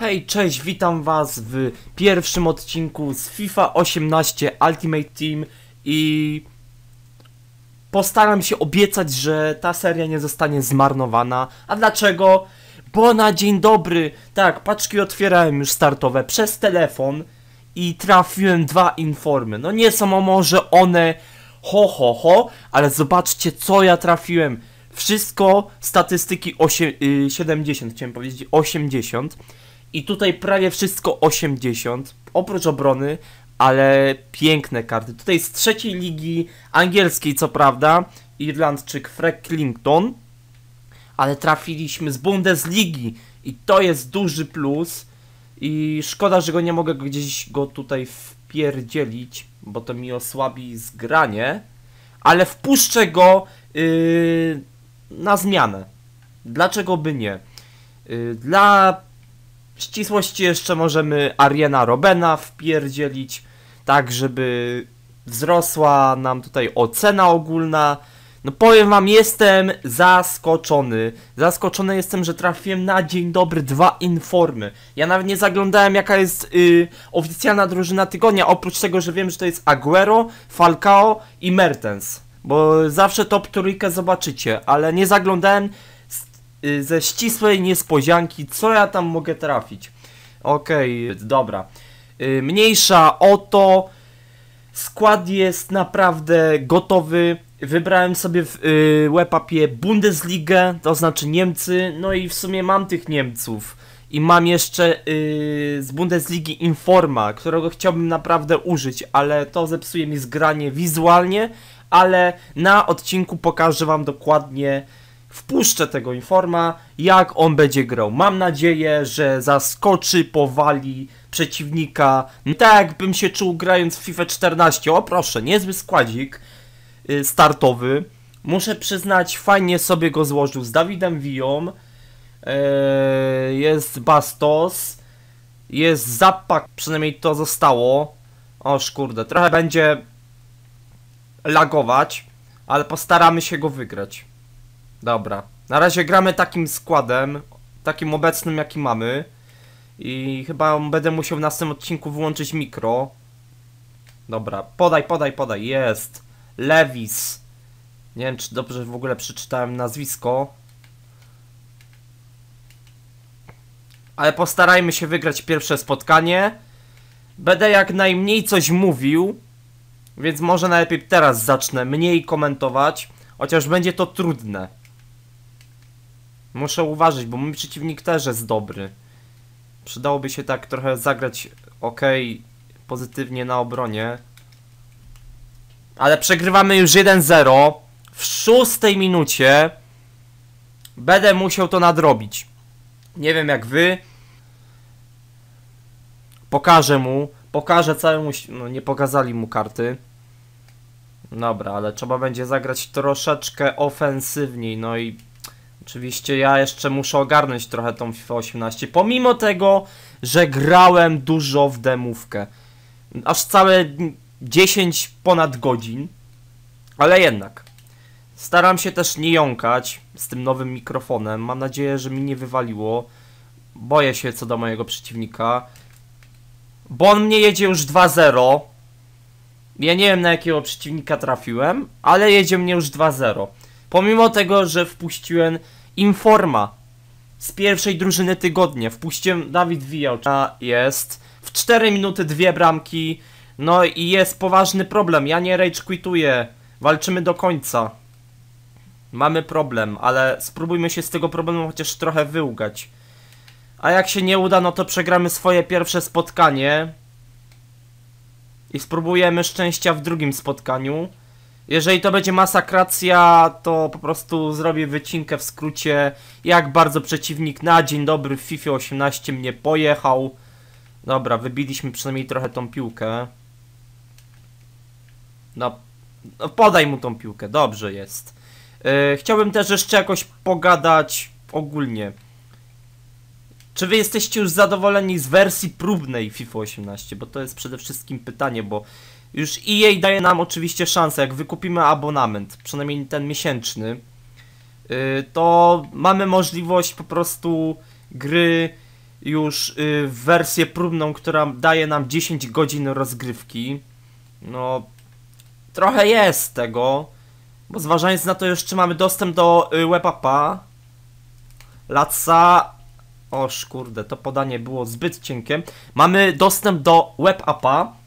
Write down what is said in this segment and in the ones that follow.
Hej, cześć, witam was w pierwszym odcinku z FIFA 18 Ultimate Team i postaram się obiecać, że ta seria nie zostanie zmarnowana. A dlaczego? Bo na dzień dobry, tak, paczki otwierałem już startowe przez telefon i trafiłem dwa informy. No nie są może one ho ho ho, ale zobaczcie co ja trafiłem. Wszystko statystyki 70, y, chciałem powiedzieć 80. I tutaj prawie wszystko 80, oprócz obrony, ale piękne karty. Tutaj z trzeciej ligi angielskiej, co prawda, Irlandczyk Frecklington, Clinton, ale trafiliśmy z Bundesligi i to jest duży plus. I szkoda, że go nie mogę gdzieś go tutaj wpierdzielić, bo to mi osłabi zgranie. Ale wpuszczę go yy, na zmianę. Dlaczego by nie? Yy, dla ścisłości jeszcze możemy Ariana Robena wpierdzielić, tak żeby wzrosła nam tutaj ocena ogólna. No powiem wam, jestem zaskoczony. Zaskoczony jestem, że trafiłem na dzień dobry dwa informy. Ja nawet nie zaglądałem jaka jest yy, oficjalna drużyna tygodnia, oprócz tego, że wiem, że to jest Aguero, Falcao i Mertens. Bo zawsze top trójkę zobaczycie, ale nie zaglądałem Y, ze ścisłej niespodzianki, co ja tam mogę trafić. Okej, okay, dobra. Y, mniejsza o to. Skład jest naprawdę gotowy. Wybrałem sobie w y, łepapie Bundesligę, to znaczy Niemcy, no i w sumie mam tych Niemców. I mam jeszcze y, z Bundesligi Informa, którego chciałbym naprawdę użyć, ale to zepsuje mi zgranie wizualnie, ale na odcinku pokażę wam dokładnie wpuszczę tego informa, jak on będzie grał. Mam nadzieję, że zaskoczy, powali przeciwnika. Tak bym się czuł grając w FIFA 14. O proszę, niezły składzik y, startowy. Muszę przyznać, fajnie sobie go złożył z Dawidem Vią. E, jest Bastos. Jest Zapak, przynajmniej to zostało. O kurde, trochę będzie lagować, ale postaramy się go wygrać. Dobra. Na razie gramy takim składem, takim obecnym jaki mamy. I chyba będę musiał w następnym odcinku wyłączyć mikro. Dobra, podaj, podaj, podaj. Jest. Lewis. Nie wiem, czy dobrze w ogóle przeczytałem nazwisko. Ale postarajmy się wygrać pierwsze spotkanie. Będę jak najmniej coś mówił. Więc może najlepiej teraz zacznę mniej komentować. Chociaż będzie to trudne. Muszę uważać, bo mój przeciwnik też jest dobry. Przydałoby się tak trochę zagrać ok, pozytywnie na obronie. Ale przegrywamy już 1-0 w szóstej minucie. Będę musiał to nadrobić. Nie wiem jak wy. Pokażę mu, pokażę całemu, no nie pokazali mu karty. Dobra, ale trzeba będzie zagrać troszeczkę ofensywniej, no i Oczywiście ja jeszcze muszę ogarnąć trochę tą FIFA 18, pomimo tego, że grałem dużo w demówkę. Aż całe 10 ponad godzin, ale jednak. Staram się też nie jąkać z tym nowym mikrofonem, mam nadzieję, że mi nie wywaliło. Boję się co do mojego przeciwnika, bo on mnie jedzie już 2-0. Ja nie wiem na jakiego przeciwnika trafiłem, ale jedzie mnie już 2-0. Pomimo tego, że wpuściłem Informa z pierwszej drużyny tygodnia, wpuściłem Dawid Wijał, jest w 4 minuty dwie bramki, no i jest poważny problem, ja nie rage quituję, walczymy do końca. Mamy problem, ale spróbujmy się z tego problemu chociaż trochę wyłgać. A jak się nie uda, no to przegramy swoje pierwsze spotkanie. I spróbujemy szczęścia w drugim spotkaniu. Jeżeli to będzie masakracja, to po prostu zrobię wycinkę w skrócie, jak bardzo przeciwnik na dzień dobry w FIFA 18 mnie pojechał. Dobra, wybiliśmy przynajmniej trochę tą piłkę. No, no podaj mu tą piłkę, dobrze jest. Yy, chciałbym też jeszcze jakoś pogadać ogólnie. Czy wy jesteście już zadowoleni z wersji próbnej FIFA 18? Bo to jest przede wszystkim pytanie, bo już EA daje nam oczywiście szansę, jak wykupimy abonament, przynajmniej ten miesięczny, y, to mamy możliwość po prostu gry już y, w wersję próbną, która daje nam 10 godzin rozgrywki. No, trochę jest tego, bo zważając na to jeszcze mamy dostęp do y, Webapa, Latsa, oż kurde, to podanie było zbyt cienkie. Mamy dostęp do Webapa,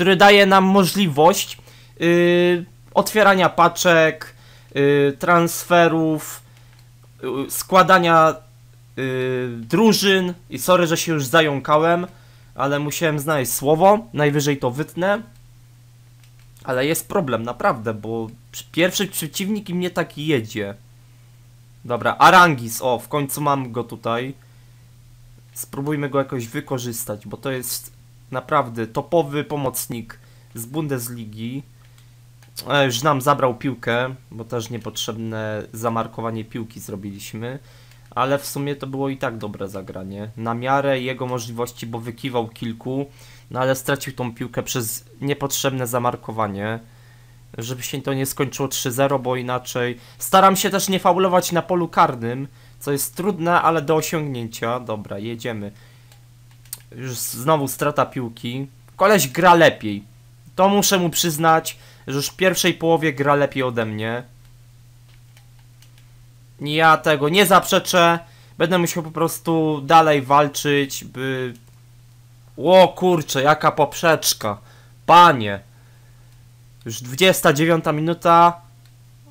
który daje nam możliwość yy, otwierania paczek, yy, transferów, yy, składania y, drużyn. I sorry, że się już zająkałem, ale musiałem znaleźć słowo. Najwyżej to wytnę. Ale jest problem, naprawdę, bo pierwszy przeciwnik i mnie tak jedzie. Dobra, Arangis, o, w końcu mam go tutaj. Spróbujmy go jakoś wykorzystać, bo to jest Naprawdę topowy pomocnik z Bundesligi. E, już nam zabrał piłkę, bo też niepotrzebne zamarkowanie piłki zrobiliśmy. Ale w sumie to było i tak dobre zagranie. Na miarę jego możliwości, bo wykiwał kilku, no ale stracił tą piłkę przez niepotrzebne zamarkowanie żeby się to nie skończyło 3-0, bo inaczej staram się też nie faulować na polu karnym, co jest trudne, ale do osiągnięcia. Dobra, jedziemy. Już znowu strata piłki. Koleś gra lepiej. To muszę mu przyznać, że już w pierwszej połowie gra lepiej ode mnie. Ja tego nie zaprzeczę. Będę musiał po prostu dalej walczyć, by... Ło kurczę, jaka poprzeczka. Panie. Już 29 minuta.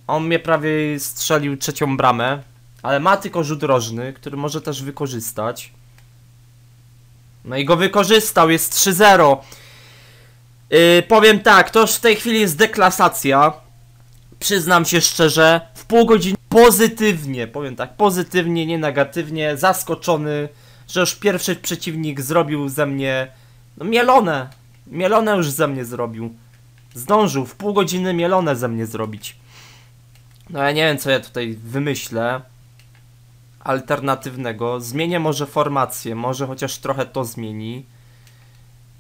On mnie prawie strzelił trzecią bramę. Ale ma tylko rzut rożny, który może też wykorzystać. No i go wykorzystał, jest 3-0. Yy, powiem tak, to już w tej chwili jest deklasacja. Przyznam się szczerze, w pół godziny pozytywnie, powiem tak, pozytywnie, nie negatywnie, zaskoczony, że już pierwszy przeciwnik zrobił ze mnie, no mielone, mielone już ze mnie zrobił. Zdążył w pół godziny mielone ze mnie zrobić. No ja nie wiem co ja tutaj wymyślę alternatywnego. Zmienię może formację, może chociaż trochę to zmieni.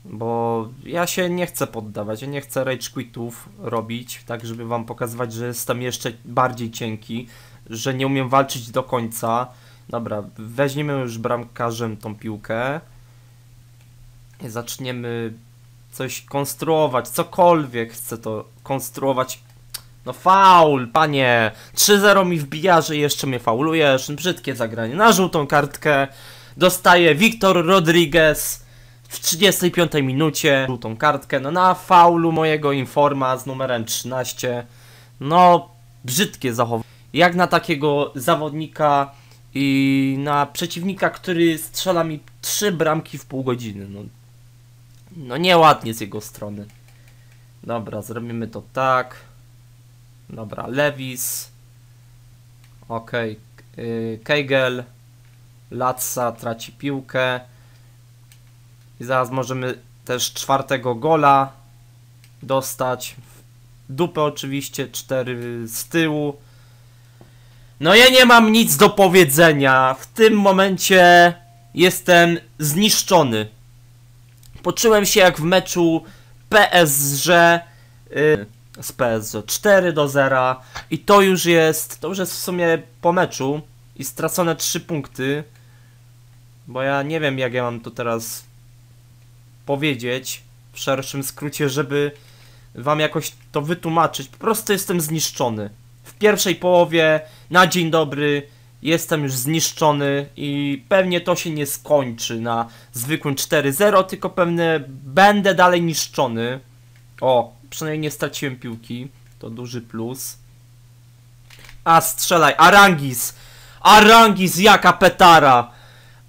Bo ja się nie chcę poddawać, ja nie chcę rage quitów robić, tak żeby wam pokazywać, że jestem jeszcze bardziej cienki, że nie umiem walczyć do końca. Dobra, weźmiemy już bramkarzem tą piłkę. Zaczniemy coś konstruować, cokolwiek chcę to konstruować no faul, panie! 3-0 mi wbija, że jeszcze mnie faulujesz. Brzydkie zagranie. Na żółtą kartkę dostaje Wiktor Rodriguez w 35 minucie. Żółtą kartkę, no na faulu mojego informa z numerem 13. No, brzydkie zachowanie. Jak na takiego zawodnika i na przeciwnika, który strzela mi 3 bramki w pół godziny. No, no nieładnie z jego strony. Dobra, zrobimy to tak. Dobra, Lewis. Ok. Kegel. Latsa traci piłkę. I zaraz możemy też czwartego gola dostać. Dupę oczywiście, cztery z tyłu. No ja nie mam nic do powiedzenia. W tym momencie jestem zniszczony. Poczułem się jak w meczu PSG. Y, z PSG 4 do 0 i to już jest, to już jest w sumie po meczu i stracone 3 punkty, bo ja nie wiem jak ja mam to teraz powiedzieć w szerszym skrócie, żeby wam jakoś to wytłumaczyć. Po prostu jestem zniszczony. W pierwszej połowie na dzień dobry jestem już zniszczony i pewnie to się nie skończy na zwykłym 4-0, tylko pewnie będę dalej niszczony. O, przynajmniej nie straciłem piłki. To duży plus. A, strzelaj! Arangis! Arangis, jaka petara!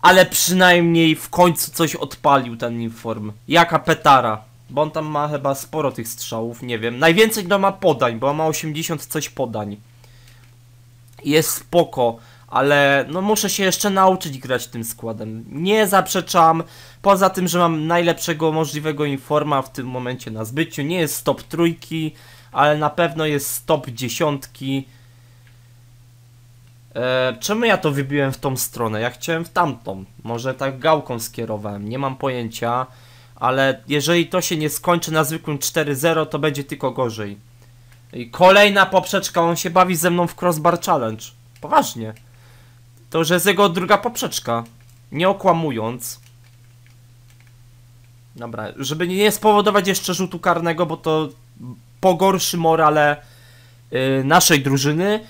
Ale przynajmniej w końcu coś odpalił ten inform. Jaka petara! Bo on tam ma chyba sporo tych strzałów, nie wiem. Najwięcej no ma podań, bo ma 80 coś podań. Jest spoko ale no muszę się jeszcze nauczyć grać tym składem. Nie zaprzeczam, poza tym, że mam najlepszego możliwego informa w tym momencie na zbyciu. Nie jest top trójki, ale na pewno jest top dziesiątki. E, czemu ja to wybiłem w tą stronę? Ja chciałem w tamtą. Może tak gałką skierowałem, nie mam pojęcia. Ale jeżeli to się nie skończy na zwykłym 4-0, to będzie tylko gorzej. I kolejna poprzeczka, on się bawi ze mną w crossbar challenge. Poważnie. To, że jest jego druga poprzeczka. Nie okłamując. Dobra, żeby nie spowodować jeszcze rzutu karnego, bo to pogorszy morale yy, naszej drużyny.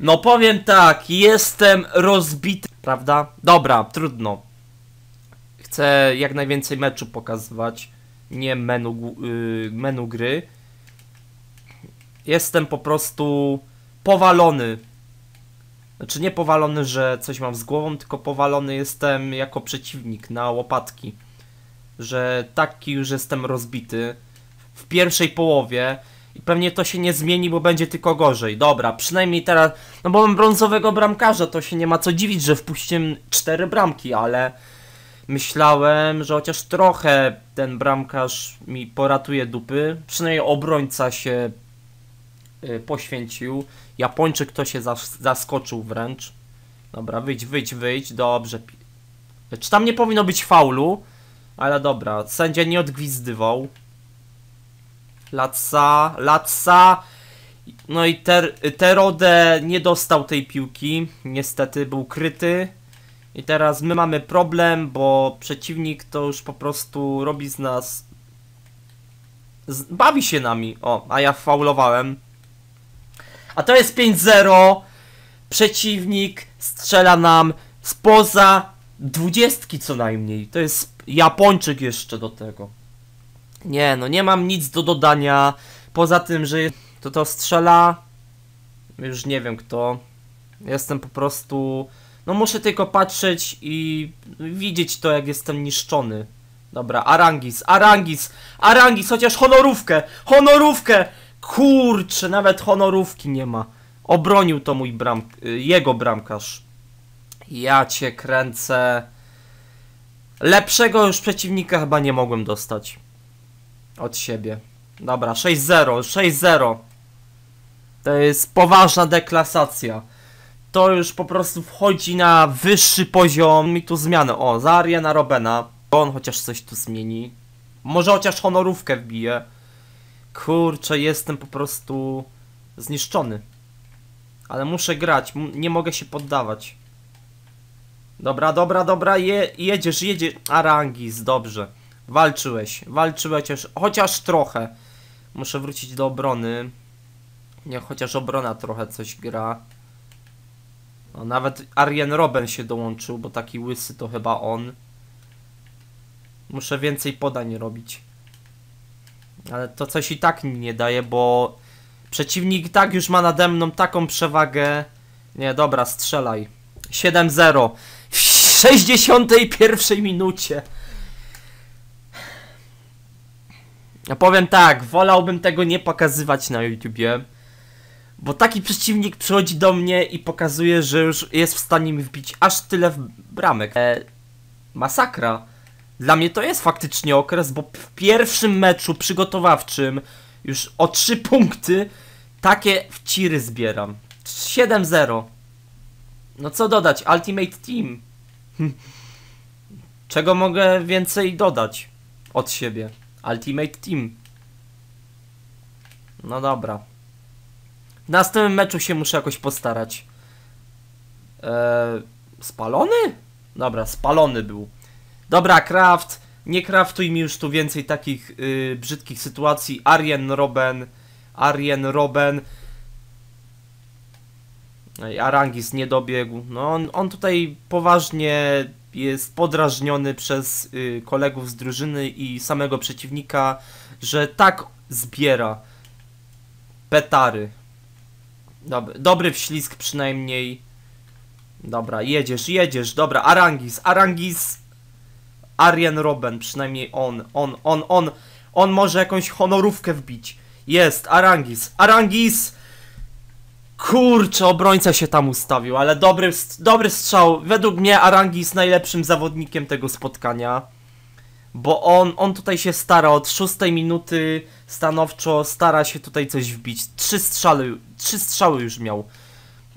No powiem tak, jestem rozbity, prawda? Dobra, trudno. Chcę jak najwięcej meczu pokazywać, nie menu, yy, menu gry. Jestem po prostu powalony znaczy nie powalony, że coś mam z głową, tylko powalony jestem jako przeciwnik na łopatki. Że taki już jestem rozbity w pierwszej połowie i pewnie to się nie zmieni, bo będzie tylko gorzej. Dobra, przynajmniej teraz, no bo mam brązowego bramkarza, to się nie ma co dziwić, że wpuściłem cztery bramki, ale myślałem, że chociaż trochę ten bramkarz mi poratuje dupy. Przynajmniej obrońca się y, poświęcił Japończyk to się zas zaskoczył wręcz. Dobra, wyjdź, wyjdź, wyjdź. Dobrze. Czy tam nie powinno być faulu? Ale dobra, sędzia nie odgwizdywał. Latsa, Latsa. No i ter, Terode nie dostał tej piłki. Niestety był kryty. I teraz my mamy problem, bo przeciwnik to już po prostu robi z nas... Z, bawi się nami. O, a ja faulowałem. A to jest 5-0. Przeciwnik strzela nam spoza dwudziestki co najmniej. To jest Japończyk jeszcze do tego. Nie, no nie mam nic do dodania. Poza tym, że to to strzela. Już nie wiem kto. Jestem po prostu. No muszę tylko patrzeć i widzieć to, jak jestem niszczony. Dobra, Arangis, Arangis, Arangis, chociaż honorówkę, honorówkę! Kurczę, nawet honorówki nie ma. Obronił to mój bram... jego bramkarz. Ja cię kręcę. Lepszego już przeciwnika chyba nie mogłem dostać. Od siebie. Dobra, 6-0, 6-0. To jest poważna deklasacja. To już po prostu wchodzi na wyższy poziom i tu zmiany. O, Zaria na Robena. On chociaż coś tu zmieni. Może chociaż honorówkę wbije. Kurczę, jestem po prostu zniszczony. Ale muszę grać, nie mogę się poddawać. Dobra, dobra, dobra, je jedziesz, jedziesz. Arangis, dobrze. Walczyłeś, walczyłeś chociaż trochę. Muszę wrócić do obrony. Nie, chociaż obrona trochę coś gra. No, nawet Arjen Robben się dołączył, bo taki łysy to chyba on. Muszę więcej podań robić. Ale to coś i tak mi nie daje, bo przeciwnik tak już ma nade mną taką przewagę. Nie, dobra, strzelaj. 7-0 w 61 minucie. Ja powiem tak, wolałbym tego nie pokazywać na YouTubie. Bo taki przeciwnik przychodzi do mnie i pokazuje, że już jest w stanie mi wbić aż tyle bramek. E, masakra. Dla mnie to jest faktycznie okres, bo w pierwszym meczu przygotowawczym już o 3 punkty takie wciry zbieram. 7-0. No co dodać? Ultimate Team. Czego mogę więcej dodać od siebie? Ultimate Team. No dobra. W następnym meczu się muszę jakoś postarać. Eee, spalony? Dobra, spalony był. Dobra, Kraft, nie kraftuj mi już tu więcej takich yy, brzydkich sytuacji. Arjen Robben, Arjen Robben. Ej, Arangis nie dobiegł. No, on, on tutaj poważnie jest podrażniony przez yy, kolegów z drużyny i samego przeciwnika, że tak zbiera petary. Dobry, dobry wślizg przynajmniej. Dobra, jedziesz, jedziesz, dobra, Arangis, Arangis Arjen Robben, przynajmniej on, on, on, on, on może jakąś honorówkę wbić. Jest, Arangis, Arangis! Kurczę, obrońca się tam ustawił, ale dobry, dobry strzał. Według mnie Arangis najlepszym zawodnikiem tego spotkania. Bo on, on tutaj się stara, od szóstej minuty stanowczo stara się tutaj coś wbić. Trzy strzały, trzy strzały już miał.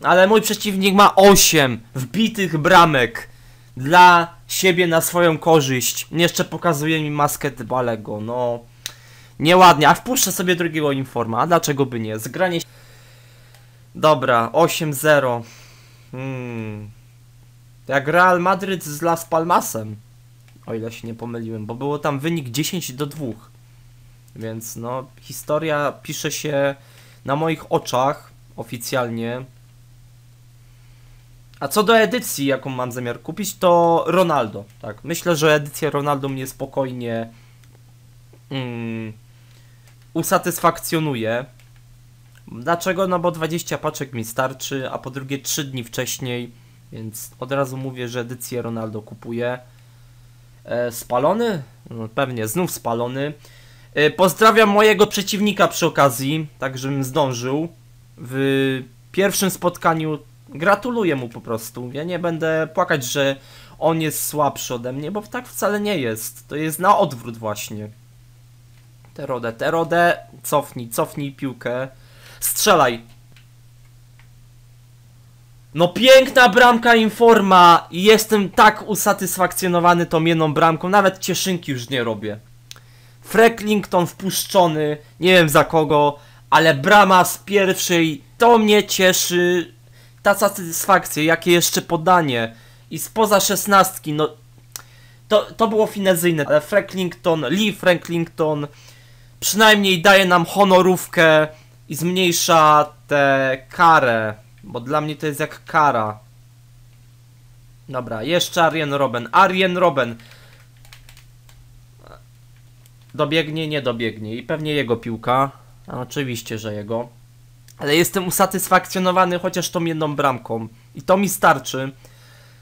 Ale mój przeciwnik ma 8 wbitych bramek dla siebie na swoją korzyść. Jeszcze pokazuje mi maskę Dybalego, no... Nieładnie, a wpuszczę sobie drugiego informa, a dlaczego by nie? Zgranie się... Dobra, 8-0. Hmm. Jak Real Madryt z Las Palmasem. O ile się nie pomyliłem, bo było tam wynik 10 do 2. Więc no, historia pisze się na moich oczach oficjalnie. A co do edycji, jaką mam zamiar kupić, to Ronaldo. Tak, myślę, że edycja Ronaldo mnie spokojnie mm, usatysfakcjonuje. Dlaczego? No bo 20 paczek mi starczy, a po drugie 3 dni wcześniej, więc od razu mówię, że edycję Ronaldo kupuję. E, spalony? No, pewnie, znów spalony. E, pozdrawiam mojego przeciwnika przy okazji, tak żebym zdążył. W pierwszym spotkaniu Gratuluję mu po prostu. Ja nie będę płakać, że on jest słabszy ode mnie, bo tak wcale nie jest. To jest na odwrót właśnie. Terodę, terodę, cofnij, cofnij piłkę. Strzelaj! No piękna bramka Informa! Jestem tak usatysfakcjonowany tą jedną bramką, nawet cieszynki już nie robię. Frecklington wpuszczony, nie wiem za kogo, ale brama z pierwszej, to mnie cieszy ta satysfakcja, jakie jeszcze podanie i spoza szesnastki, no to, to było finezyjne, ale Franklington, Lee Franklington przynajmniej daje nam honorówkę i zmniejsza tę karę, bo dla mnie to jest jak kara. Dobra, jeszcze Arjen Robben, Arjen Robben. Dobiegnie, nie dobiegnie i pewnie jego piłka. A oczywiście, że jego ale jestem usatysfakcjonowany chociaż tą jedną bramką. I to mi starczy,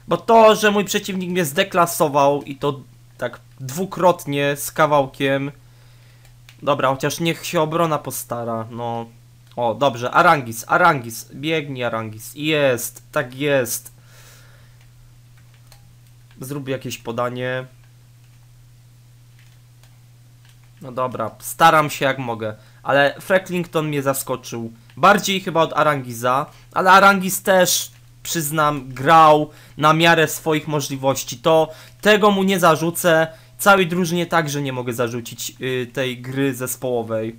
bo to, że mój przeciwnik mnie zdeklasował i to tak dwukrotnie z kawałkiem. Dobra, chociaż niech się obrona postara, no. O, dobrze, Arangis, Arangis, biegnij Arangis. Jest, tak jest. Zrób jakieś podanie. No dobra, staram się jak mogę ale Frecklington mnie zaskoczył. Bardziej chyba od Arangiza, ale Arangiz też, przyznam, grał na miarę swoich możliwości. To tego mu nie zarzucę. Całej drużynie także nie mogę zarzucić yy, tej gry zespołowej.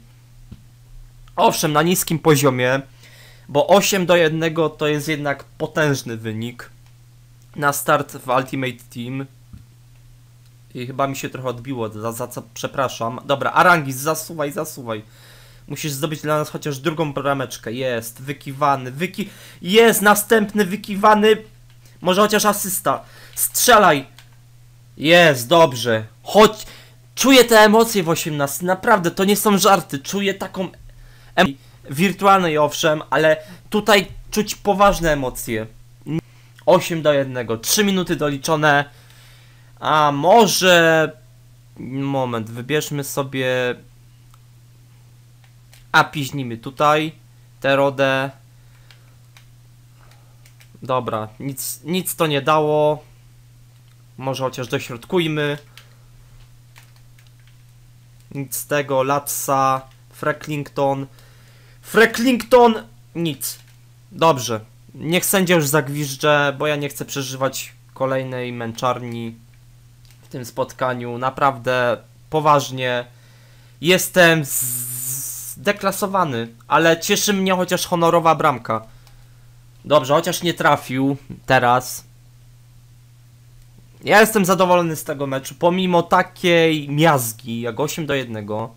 Owszem, na niskim poziomie, bo 8 do 1 to jest jednak potężny wynik na start w Ultimate Team. I chyba mi się trochę odbiło, za, za co przepraszam. Dobra, Arangiz zasuwaj, zasuwaj. Musisz zdobyć dla nas chociaż drugą brameczkę. Jest, wykiwany, wyki... Jest, następny wykiwany! Może chociaż asysta. Strzelaj! Jest, dobrze. Chodź! Czuję te emocje w 18, naprawdę, to nie są żarty. Czuję taką... Em... Wirtualnej owszem, ale tutaj czuć poważne emocje. 8 do 1, 3 minuty doliczone. A może... Moment, wybierzmy sobie a piźnimy tutaj. rodę. Dobra, nic, nic to nie dało. Może chociaż dośrodkujmy. Nic z tego, Lapsa, Frecklington. Frecklington! Nic. Dobrze. Niech sędzia już zagwizdże, bo ja nie chcę przeżywać kolejnej męczarni w tym spotkaniu. Naprawdę, poważnie. Jestem z zdeklasowany, ale cieszy mnie chociaż honorowa bramka. Dobrze, chociaż nie trafił teraz. Ja jestem zadowolony z tego meczu, pomimo takiej miazgi, jak 8 do 1. No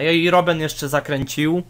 i Robin jeszcze zakręcił.